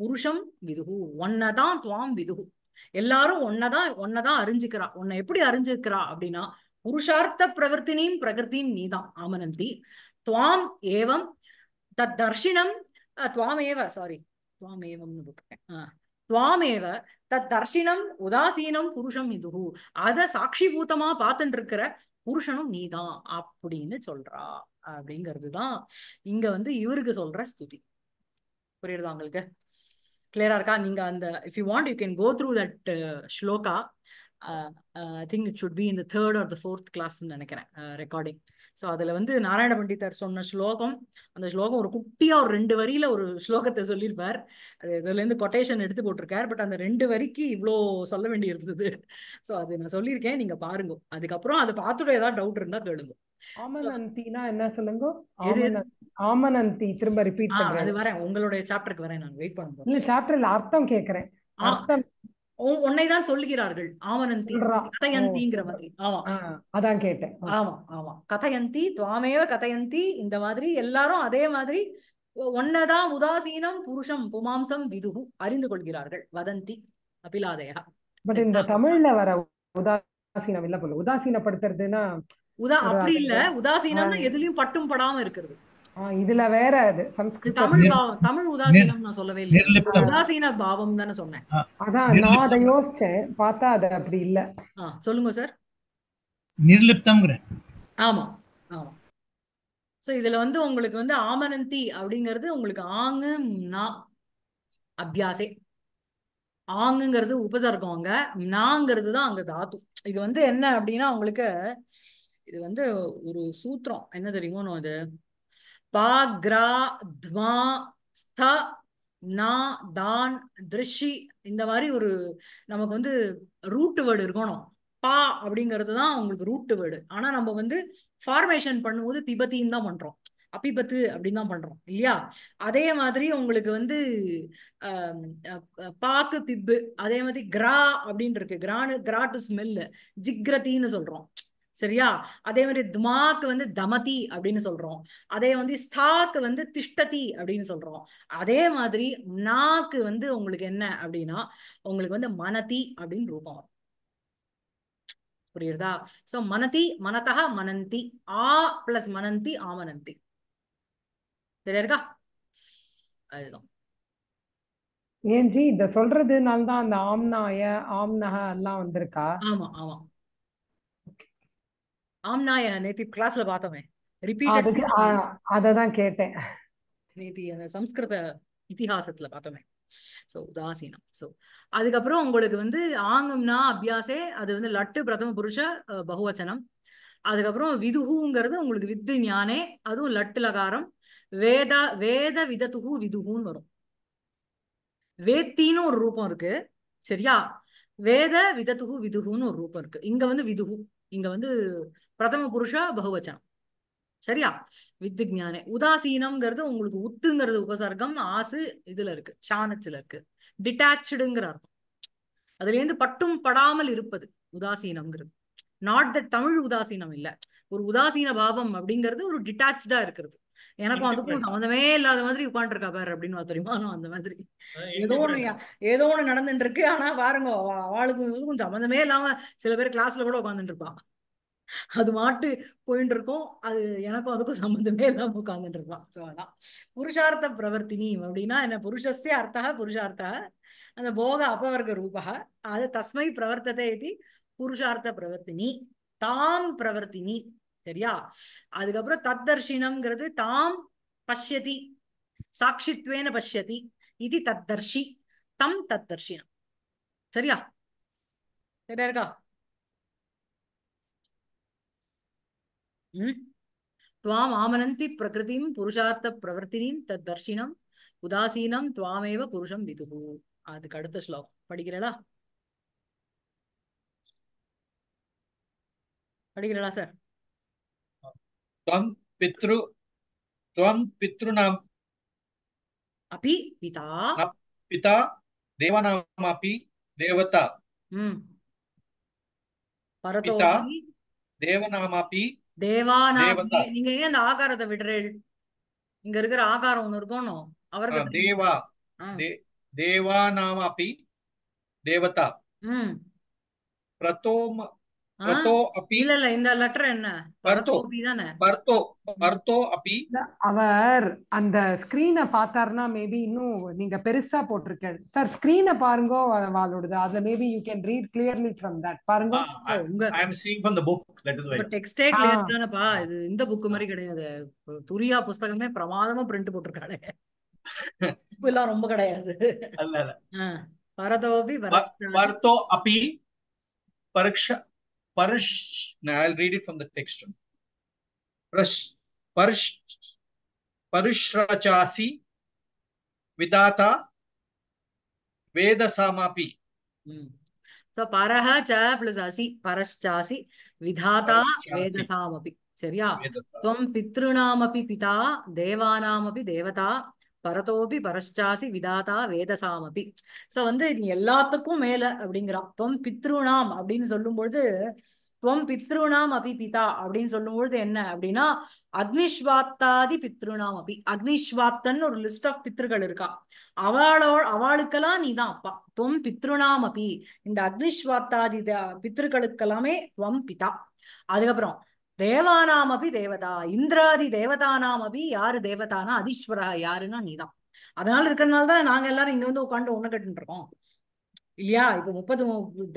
புருஷம் விதுகு ஒன்னதான் துவாம் விதுகு எல்லாரும் ஒன்னதான் ஒன்னதான் அறிஞ்சுக்கிறா உன்னை எப்படி அறிஞ்சுக்கிறா அப்படின்னா புருஷார்த்த பிரவர்த்தினியும் பிரகிருத்தின் நீதான் ஆமனந்தி துவாம் ஏவம் தத் தர்ஷினம் துவாமேவ சாரி துவாமேவம்னு போட்டேன் துவாமேவ தத் தர்ஷினம் உதாசீனம் புருஷம் இதுகு அத சாட்சிபூத்தமா பார்த்துட்டு இருக்கிற புருஷனும் நீதான் அப்படின்னு சொல்றா அப்படிங்கிறது தான் இங்க வந்து இவருக்கு சொல்ற ஸ்துதி புரியுதா உங்களுக்கு கிளியரா இருக்கா நீங்க அந்த if you want you can go through that shloka I think it should be இந்த தேர்ட் ஆர் த ஃபோர்த் கிளாஸ்ன்னு நினைக்கிறேன் ரெக்கார்டிங் uh, ஸோ அதில் வந்து நாராயண பண்டிதர் சொன்ன ஸ்லோகம் அந்த ஸ்லோகம் ஒரு குட்டியாக ஒரு ரெண்டு வரியில் ஒரு ஸ்லோகத்தை சொல்லியிருப்பார் அது இதுலேருந்து கொட்டேஷன் எடுத்து போட்டிருக்கார் பட் அந்த ரெண்டு வரிக்கு இவ்வளோ சொல்ல வேண்டி இருந்தது ஸோ அது நான் சொல்லியிருக்கேன் நீங்கள் பாருங்க அதுக்கப்புறம் அதை பார்த்துட்டு ஏதாவது டவுட் இருந்தால் கேளுங்க என்ன சொல்லுங்க திரும்ப ரிப்பீட் அது வரேன் உங்களுடைய சாப்டருக்கு வரேன் நான் வெயிட் பண்ணுறேன் சாப்டர்ல அர்த்தம் கேட்குறேன் அர்த்தம் உன்னைதான் சொல்லுகிறார்கள் ஆமனந்தி கதையந்திங்கிற மாதிரி ஆமா அதான் கேட்டேன் ஆமா ஆமா கதையந்தி துவாமேவ கதையந்தி இந்த மாதிரி எல்லாரும் அதே மாதிரி ஒன்னதான் உதாசீனம் புருஷம் புமாம்சம் விதுகு அறிந்து கொள்கிறார்கள் வதந்தி அபிலாதயா பட் இந்த தமிழ்ல வர உதாசீனம் இல்ல போல உதாசீனப்படுத்துறதுன்னா உதா அப்படி இல்ல உதாசீனம்னா எதுலயும் பட்டும் படாம இருக்கிறது இதுல வேற அது சம்ஸ்கிருத தமிழ் தமிழ் உதாசீனம் நான் சொல்லவே இல்லை உதாசீன பாவம் தானே சொன்னேன் அதான் நான் அதை யோசிச்சேன் பார்த்தா அது அப்படி இல்ல சொல்லுங்க சார் நிர்லிப்தம்ங்கிறேன் ஆமா ஆமா சோ இதுல வந்து உங்களுக்கு வந்து ஆமரந்தி அப்படிங்கிறது உங்களுக்கு ஆங்கு நா அபியாசே ஆங்குங்கிறது உபசர்க்கம் அங்க நாங்கிறது தான் அங்க தாத்து இது வந்து என்ன அப்படின்னா உங்களுக்கு இது வந்து ஒரு சூத்திரம் என்ன தெரியுமோ அது ஸ்த நா தான் திருஷி இந்த மாதிரி ஒரு நமக்கு வந்து ரூட்டு வேர்டு இருக்கணும் பா அப்படிங்கிறது தான் உங்களுக்கு ரூட்டு வேர்டு ஆனா நம்ம வந்து ஃபார்மேஷன் பண்ணும்போது பிபத்தின்னு தான் பண்றோம் அப்பிபத்து அப்படின்னு தான் பண்றோம் இல்லையா அதே மாதிரி உங்களுக்கு வந்து பாக்கு பிப்பு அதே மாதிரி கிரா அப்படின்னு இருக்கு கிரானு கிரா டு ஸ்மெல்லு ஜிக்ரத்தின்னு சொல்றோம் சரியா அதே மாதிரி துமாக்கு வந்து தமதி அப்படின்னு சொல்றோம் அதே வந்து ஸ்தாக்கு வந்து திஷ்டதி அப்படின்னு சொல்றோம் அதே மாதிரி நாக்கு வந்து உங்களுக்கு என்ன அப்படின்னா உங்களுக்கு வந்து மனதி அப்படின்னு ரூபம் புரியுறதா சோ மனதி மனதா மனந்தி ஆ பிளஸ் மனந்தி ஆமனந்தி சரியா இருக்கா அதுதான் ஏன் ஜி இத சொல்றதுனால தான் அந்த ஆம்னாய ஆம்னக எல்லாம் வந்திருக்கா ஆமா ஆமா ஆம் ஆம்னாயா நேத்தி கிளாஸ்ல பார்த்தோமே ரிப்பீட் அததான் கேட்டேன் நேத்தி அந்த சம்ஸ்கிருத இத்திஹாசத்துல பார்த்தோமே ஸோ உதாசீனம் சோ அதுக்கப்புறம் உங்களுக்கு வந்து ஆங்கம்னா அபியாசே அது வந்து லட்டு பிரதம புருஷ பகுவச்சனம் அதுக்கப்புறம் விதுகுங்கிறது உங்களுக்கு வித்து ஞானே அதுவும் லட்டு லகாரம் வேத வேத விதத்துகு விதுகுன்னு வரும் வேத்தின்னு ஒரு ரூபம் இருக்கு சரியா வேத விதத்துகு விதுகுன்னு ஒரு ரூபம் இருக்கு இங்க வந்து விதுகு இங்க வந்து பிரதம புருஷா பகுவச்சனம் சரியா வித்து ஜானே உதாசீனம்ங்கிறது உங்களுக்கு உத்துங்கிறது உபசர்க்கம் ஆசு இதுல இருக்கு சாணச்சுல இருக்கு டிட்டாச்சுடுங்கிற அர்த்தம் அதுல இருந்து பட்டும் படாமல் இருப்பது உதாசீனம்ங்கிறது நாட் த தமிழ் உதாசீனம் இல்ல ஒரு உதாசீன பாவம் அப்படிங்கிறது ஒரு டிட்டாச்சா இருக்கிறது எனக்கும் அதுக்கும் சம்மந்தமே இல்லாத மாதிரி உட்காந்துருக்கா பாரு அப்படின்னு தெரியுமா அந்த மாதிரி ஏதோ ஒண்ணு ஏதோ ஒண்ணு நடந்துட்டு இருக்கு ஆனா பாருங்க அவளுக்கும் இதுக்கும் சம்மந்தமே இல்லாம சில பேர் கிளாஸ்ல கூட உட்காந்துட்டு இருப்பான் அது மாட்டு போயிட்டு இருக்கும் அது எனக்கும் அதுக்கும் சம்மந்தமே இல்லாம உட்காந்துட்டு இருப்பான் சோ அதான் புருஷார்த்த பிரவர்த்தினி அப்படின்னா என்ன புருஷஸ்ய அர்த்தா புருஷார்த்தா அந்த போக அப்பவர்க ரூபா அது தஸ்மை பிரவர்த்தத்தை இது புருஷார்த்த பிரவர்த்தினி தாம் பிரவர்த்தினி சரியா அதுக்கப்புறம் தத்தர்ஷினம்ங்கிறது தாம் பஷ்யதி சாட்சித்வேன பஷ்யதி இது தத்தர்ஷி தம் தத்தர்ஷினம் சரியா சரியா இருக்கா துவாம் ஆமனந்தி பிரகிருதிம் புருஷார்த்த பிரவர்த்தினிம் தர்ஷினம் உதாசீனம் துவாமேவ புருஷம் விதுகு அதுக்கு அடுத்த ஸ்லோகம் படிக்கிறடா படிக்கிறடா சார் ஏன் ஆகாரத்தை விடுறேள் இங்க இருக்கிற ஆகாரம் ஒண்ணு இருக்கணும் அவர்கள் தேவா தேவானாமபி தேவதா பிரதோம லெட்டர் என்ன அவர் அந்த ஸ்கிரீனை பார்த்தாருன்னா மேபி இன்னும் நீங்க பெருசா சார் பாருங்க அதுல maybe you can read clearly பாருங்க இது இந்த புக் மாதிரி கிடையாது துரியா புத்தகமே பிரமாதமா பிரிண்ட் போட்டிருக்கானே ரொம்ப கிடையாது பரதோபி பர்த்தோ அபி பரக்ஷ Parish. Now I'll read it from the text. Parish, Parish, Parishrachasi Vidata Vedasamapi. Hmm. So Paraha cha plus asi Parashchasi Vidata, Vedasamapi. சரியா துவம் பித்ருணாமபி பிதா தேவானாமபி Devata, பரதோபி பரஷ்டாசி விதாதா வேதசாமபி சோ வந்து நீ எல்லாத்துக்கும் மேல அப்படிங்கிறான் தொம் பித்ருணாம் அப்படின்னு சொல்லும் பொழுது துவம் பித்ருணாம் அபி பிதா அப்படின்னு சொல்லும்பொழுது என்ன அப்படின்னா அக்னிஸ்வாத்தாதி பித்ருணாம் அபி அக்னிஸ்வாத்தன்னு ஒரு லிஸ்ட் ஆஃப் பித்ருகள் இருக்கா அவளோ அவளுக்கெல்லாம் நீ தான் அப்பா தொம் பித்ருணாம் அபி இந்த அக்னிஸ்வாத்தாதி பித்ருக்களுக்கெல்லாமே துவம் பிதா அதுக்கப்புறம் தேவானாம் அபி தேவதா இந்திராதி தேவதானாம் அபி யாரு தேவதானா அதீஸ்வரா யாருன்னா நீதான் அதனால இருக்கிறதுனால தான் நாங்க எல்லாரும் இங்க வந்து உட்காந்து ஒண்ணு கட்டு இருக்கோம் இல்லையா இப்ப முப்பது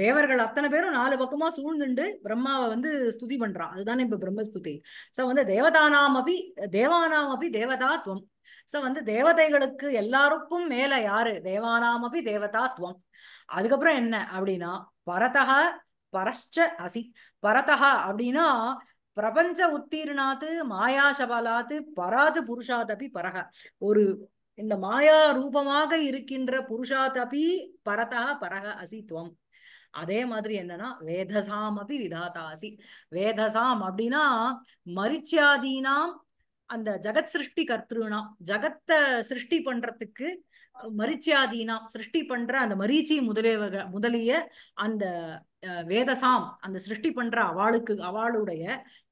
தேவர்கள் அத்தனை பேரும் நாலு பக்கமா சூழ்ந்துண்டு பிரம்மாவை வந்து ஸ்துதி பண்றான் அதுதானே இப்ப பிரம்மஸ்துதி சோ வந்து தேவதானாம் அபி தேவானாம் அபி தேவதா துவம் சோ வந்து தேவதைகளுக்கு எல்லாருக்கும் மேல யாரு தேவானாம் அபி தேவதா துவம் அதுக்கப்புறம் என்ன அப்படின்னா பரதக பரஷ்ட அசி பரதஹா அப்படின்னா பிரபஞ்ச உத்தீர்ணாத்து மாயாசபலாத்து பராது புருஷாதபி பரக ஒரு இந்த மாயா ரூபமாக இருக்கின்ற புருஷாதபி பரதா பரக அசித்துவம் அதே மாதிரி என்னன்னா வேதசாம் அப்படி விதாதாசி வேதசாம் அப்படின்னா மரிச்சியாதீனாம் அந்த ஜகத் சிருஷ்டி கர்த்திருனா ஜகத்தை சிருஷ்டி பண்றதுக்கு மரிச்சியாதீனாம் சிருஷ்டி பண்ற அந்த மரீச்சி முதலியவக முதலிய அந்த வேதசாம் அந்த சிருஷ்டி பண்ற அவளுக்கு அவளுடைய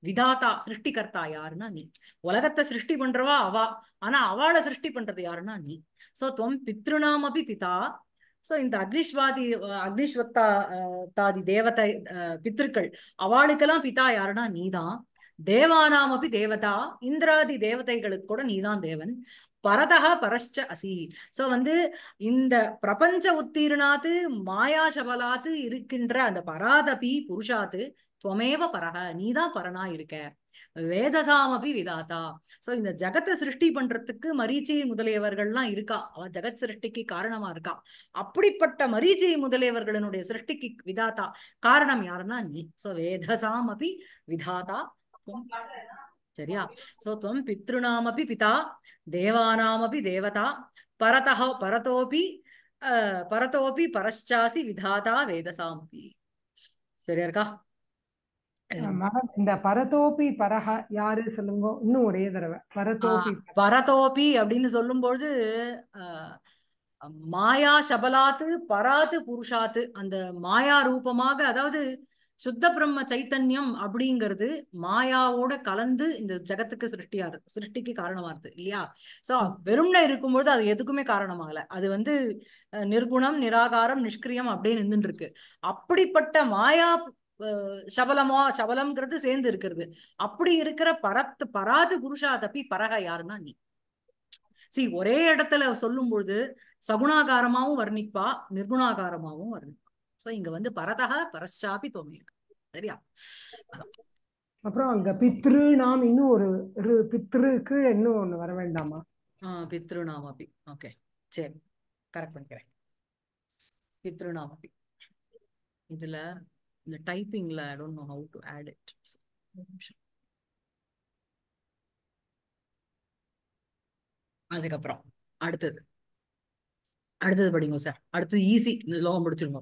விதாத்தா சிருஷ்டிகர்த்தா யாருன்னா நீ உலகத்தை சிருஷ்டி பண்றவா அவா ஆனா அவளை சிருஷ்டி பண்றது யாருன்னா நீ சோ துவம் பித்ருநாம் அபி பிதா சோ இந்த அக்னிஷ்வாதி அக்னிஸ்வத்தா தாதி தேவதை பித்திருக்கள் அவளுக்கெல்லாம் பிதா யாருன்னா நீதான் தேவானாம் அபி தேவதா இந்திராதி தேவதைகளுக்கு கூட நீதான் தேவன் பரதகா பரஷ்ட அசி ஸோ வந்து இந்த பிரபஞ்ச உத்தீர்ணாத்து மாயாசபலாத்து இருக்கின்ற அந்த பராதபி புருஷாத்து துவமேவ பரக நீதான் பரனா இருக்க வேதசாமபி விதாத்தா சோ இந்த ஜகத்தை சிருஷ்டி பண்றதுக்கு மரீச்சி முதலியவர்கள்லாம் இருக்கா அவன் ஜெகத் சிருஷ்டிக்கு காரணமா இருக்கா அப்படிப்பட்ட மரீச்சி முதலியவர்களினுடைய சிருஷ்டிக்கு விதாத்தா காரணம் யாருன்னா நீ சோ வேதசாமபி விதாத்தா சரியா சோ துவம் பித்ருநாமபி பிதா தேவானாமபி தேவதா பரத பரதோபி பரதோபி பரஷ்சாசி விதாதா வேதசாம்பி சரியா இருக்கா இந்த பரதோபி பரஹா யாரு சொல்லுங்க இன்னும் ஒரே தடவை பரதோபி பரதோபி அப்படின்னு சொல்லும்போது மாயா சபலாத்து பராத்து புருஷாத்து அந்த மாயா ரூபமாக அதாவது சுத்த பிரம்ம சைத்தன்யம் அப்படிங்கிறது மாயாவோட கலந்து இந்த ஜகத்துக்கு சிருஷ்டியா இருக்கு சிருஷ்டிக்கு காரணமா இருக்கு இல்லையா சோ வெறும்ன இருக்கும்போது அது எதுக்குமே காரணமாகல அது வந்து நிர்குணம் நிராகாரம் நிஷ்கிரியம் அப்படியே நின்று இருக்கு அப்படிப்பட்ட மாயா சபலமா சபலம்ங்கிறது சேர்ந்து இருக்கிறது அப்படி இருக்கிற பரத்து பராது புருஷா தப்பி பரக யாருன்னா நீ சி ஒரே இடத்துல சொல்லும் பொழுது சகுணாகாரமாவும் வர்ணிப்பா நிர்குணாகாரமாவும் வர்ணிப்பா சோ இங்க வந்து பரதக பரஷாபி தோமேக சரியா அப்புறம் அங்க பித்ரு நாம் இன்னும் ஒரு பித்ருக்கு இன்னும் ஒண்ணு வர வேண்டாமா பித்ருநாம் அப்படி ஓகே சரி கரெக்ட் பண்ணிக்கிறேன் பித்ருநாம் அப்படி இதுல இந்த டைப்பிங்ல I don't know how to add it அதுக்கப்புறம் அடுத்தது அடுத்தது படிங்க சார் அடுத்தது ஈஸி இந்த லோகம் முடிச்சிருங்க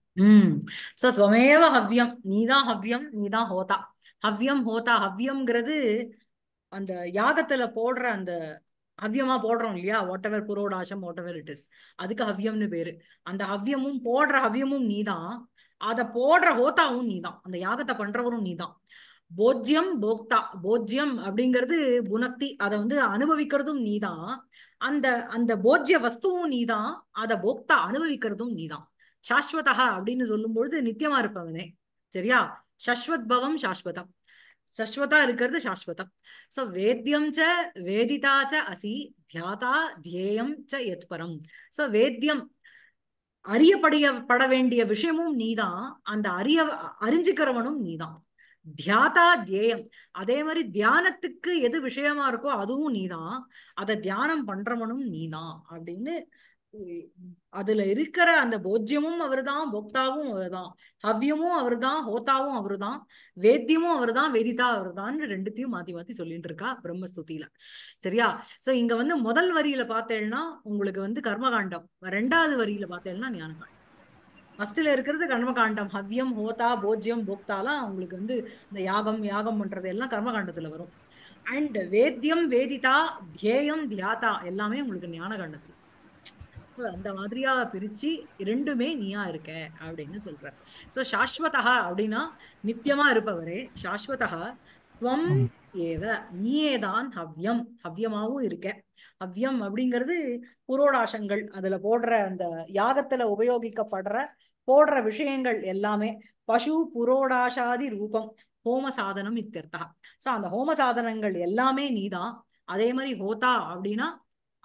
ம் சோ துவமேவ ஹவ்யம் நீதான் ஹவ்யம் நீதான் ஹோதா ஹவ்யம் ஹோதா ஹவ்யம்ங்கிறது அந்த யாகத்துல போடுற அந்த ஹவ்யமா போடுறோம் இல்லையா வாட் எவர் ஆசம் வாட் எவர் இட் இஸ் அதுக்கு ஹவ்யம்னு பேரு அந்த ஹவ்யமும் போடுற ஹவ்யமும் நீதான் அதை போடுற ஹோதாவும் நீதான் அந்த யாகத்தை பண்றவரும் நீதான் போஜ்யம் போக்தா போஜ்யம் அப்படிங்கிறது புனக்தி அதை வந்து அனுபவிக்கிறதும் நீதான் அந்த அந்த போஜ்ய வஸ்துவும் நீதான் அதை போக்தா அனுபவிக்கிறதும் நீதான் சாஸ்வதா அப்படின்னு சொல்லும் பொழுது நித்தியமா இருப்பவனே சரியா சஸ்வத் பவம் சாஸ்வதம் சஸ்வதா இருக்கிறது சாஸ்வதம் சோ வேத்தியம் ச வேதிதா ச அசி தியாதா தியேயம் ச பரம் சோ வேத்தியம் அறியப்படைய பட வேண்டிய விஷயமும் நீதான் அந்த அறிய அறிஞ்சுக்கிறவனும் நீதான் தியாதா தியேயம் அதே மாதிரி தியானத்துக்கு எது விஷயமா இருக்கோ அதுவும் நீதான் அதை தியானம் பண்றவனும் நீதான் அப்படின்னு அதுல இருக்கிற அந்த போஜ்யமும் அவர்தான் போக்தாவும் அவர்தான் ஹவ்யமும் அவர்தான் ஹோத்தாவும் அவருதான் வேத்தியமும் அவர்தான் வேதிதா அவருதான் ரெண்டுத்தையும் மாத்தி மாத்தி சொல்லிட்டு இருக்கா பிரம்மஸ்துதியில சரியா சோ இங்க வந்து முதல் வரியில பார்த்தேன்னா உங்களுக்கு வந்து கர்மகாண்டம் ரெண்டாவது வரியில பார்த்தேன்னா ஞானகாண்டம் ஃபர்ஸ்ட்ல இருக்கிறது கர்மகாண்டம் ஹவ்யம் ஹோதா போஜ்யம் போக்தாலாம் உங்களுக்கு வந்து இந்த யாகம் யாகம் பண்றது எல்லாம் கர்மகாண்டத்துல வரும் அண்ட் வேத்தியம் வேதிதா தியேயம் தியாதா எல்லாமே உங்களுக்கு ஞானகாண்டத்துல அந்த மாதிரியா பிரிச்சு ரெண்டுமே நீயா இருக்க அப்படின்னு சொல்ற சோ சாஸ்வதா அப்படின்னா நித்தியமா இருப்பவரே சாஸ்வதா துவம் ஏவ நீயே தான் ஹவ்யம் ஹவ்யமாவும் இருக்க ஹவ்யம் அப்படிங்கிறது புரோடாசங்கள் அதுல போடுற அந்த யாகத்துல உபயோகிக்கப்படுற போடுற விஷயங்கள் எல்லாமே பசு புரோடாசாதி ரூபம் ஹோம சாதனம் இத்தியர்த்தா சோ அந்த ஹோம சாதனங்கள் எல்லாமே நீதான் அதே மாதிரி ஹோதா அப்படின்னா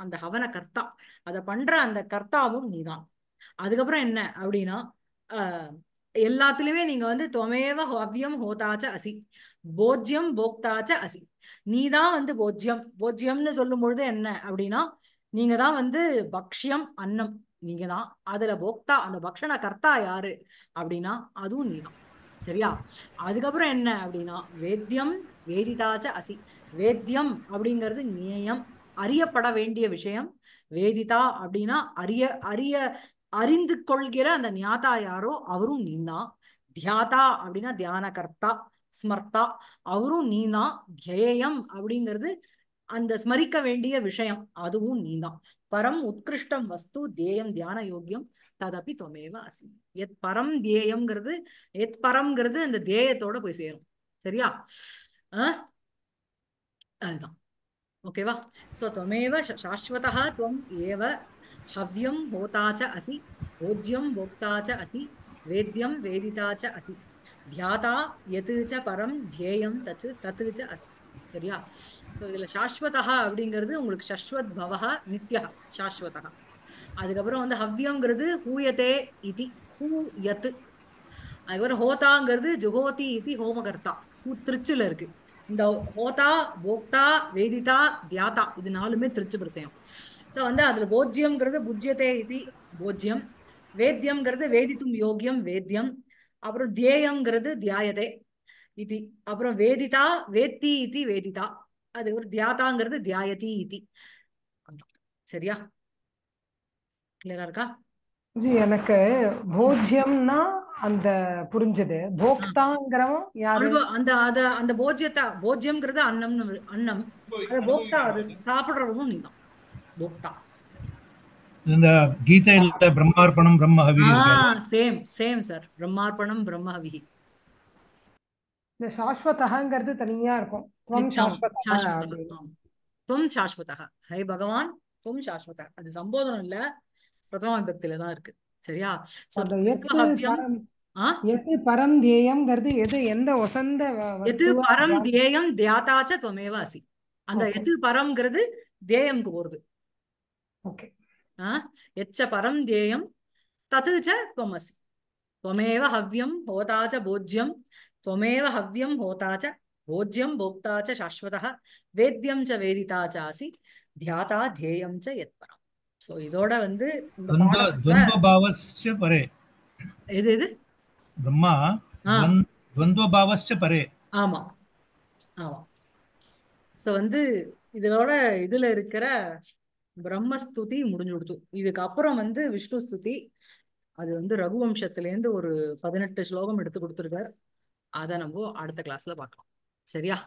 அந்த ஹவன கர்த்தா அதை பண்ற அந்த கர்த்தாவும் நீதான் அதுக்கப்புறம் என்ன அப்படின்னா எல்லாத்துலயுமே நீங்க வந்து தொமேவ ஹவ்யம் ஹோதாச்ச அசி போஜ்யம் போக்தாச்ச அசி நீ தான் வந்து போஜ்யம் போஜ்யம்னு சொல்லும் பொழுது என்ன அப்படின்னா நீங்க தான் வந்து பக்ஷ்யம் அன்னம் நீங்க தான் அதுல போக்தா அந்த பக்ஷண கர்த்தா யாரு அப்படின்னா அதுவும் நீ தான் சரியா அதுக்கப்புறம் என்ன அப்படின்னா வேத்தியம் வேதிதாச்ச அசி வேத்தியம் அப்படிங்கிறது நியம் அறியப்பட வேண்டிய விஷயம் வேதிதா அப்படின்னா அறிய அறிய அறிந்து கொள்கிற அந்த ஞாதா யாரோ அவரும் நீந்தான் தியாதா அப்படின்னா தியான கர்த்தா ஸ்மர்த்தா அவரும் நீந்தான் தியேயம் அப்படிங்கிறது அந்த ஸ்மரிக்க வேண்டிய விஷயம் அதுவும் நீந்தான் பரம் உத்கிருஷ்டம் வஸ்து தேயம் தியான யோகியம் ததப்பி தொமேவ அசி எத் பரம் தேயம்ங்கிறது எத் பரம்ங்கிறது அந்த தேயத்தோட போய் சேரும் சரியா அதுதான் ஓகேவா सो त्वमेव शाश्वतः त्वम् एव हव्यं होता च असि भोज्यं भोक्ता च असि वेद्यं वेदिता च असि தியாதா எது ச பரம் தியேயம் தச்சு தத்து ச அஸ் சரியா ஸோ இதில் சாஸ்வதா அப்படிங்கிறது உங்களுக்கு சஸ்வத் பவஹா நித்யா சாஸ்வதா அதுக்கப்புறம் வந்து ஹவ்யங்கிறது ஹூயத்தே இது ஹூ யத்து அதுக்கப்புறம் ஹோதாங்கிறது ஜுகோதி இது ஹோமகர்த்தா திருச்சில் இருக்குது இந்த ஹோதா போக்தா வேதிதா தியாதா இது நாலுமே திருச்சி பிரத்தியம் ஸோ வந்து அதில் போஜ்யம்ங்கிறது புஜ்யத்தே இது போஜ்யம் வேத்தியம்ங்கிறது வேதித்தும் யோகியம் வேத்தியம் அப்புறம் தியேயம்ங்கிறது தியாயதே இது அப்புறம் வேதிதா வேத்தி இது வேதிதா அது ஒரு தியாதாங்கிறது தியாயதி இது சரியா கிளியரா இருக்கா எனக்கு போஜ்யம்னா அந்த புரிஞ்சது போக்தாங்கிறவன் யாரு அந்த அத அந்த போஜ்யத்தா போஜ்யம்ங்கிறது அன்னம் அன்னம் அது போக்தா அது சாப்பிடுறவனும் நீ தான் போக்தா இந்த கீதையில பிரம்மார்ப்பணம் பிரம்மஹவி சேம் சேம் சார் பிரம்மார்ப்பணம் பிரம்மஹவி இந்த சாஸ்வதகங்கிறது தனியா இருக்கும் துவம் சாஸ்வதா துவம் சாஸ்வதா ஹே பகவான் துவம் சாஸ்வதா அது சம்போதனம் இல்லை பிரதம விபக்தியில தான் இருக்கு சரியா பரம் எது எந்த ஒசந்த எது பரம் தேயம் தியாதாச்ச துவமேவ அசி அந்த எது பரம்ங்கிறது தேயம்க்கு போறது எச்ச பரம் தேயம் தது ச துவமசி துவமேவ ஹவ்யம் போதாச்ச போஜ்யம் துவமேவ ஹவ்யம் போதாச்ச போஜ்யம் போக்தாச்ச சாஸ்வதா வேத்யம் ச வேதிதா சாசி தியாதா தேயம் ச யத்பரம் சோ இதோட வந்து பரே எது எது பிரம்மா துவந்தபாவஸ்ச பரே ஆமா ஆமா சோ வந்து இதோட இதுல இருக்கிற பிரம்மஸ்துதி முடிஞ்சு கொடுத்து இதுக்கு அப்புறம் வந்து விஷ்ணு ஸ்துதி அது வந்து ரகுவம்சத்துல இருந்து ஒரு பதினெட்டு ஸ்லோகம் எடுத்து கொடுத்துருக்காரு அதை நம்ம அடுத்த கிளாஸ்ல பார்க்கலாம் சரியா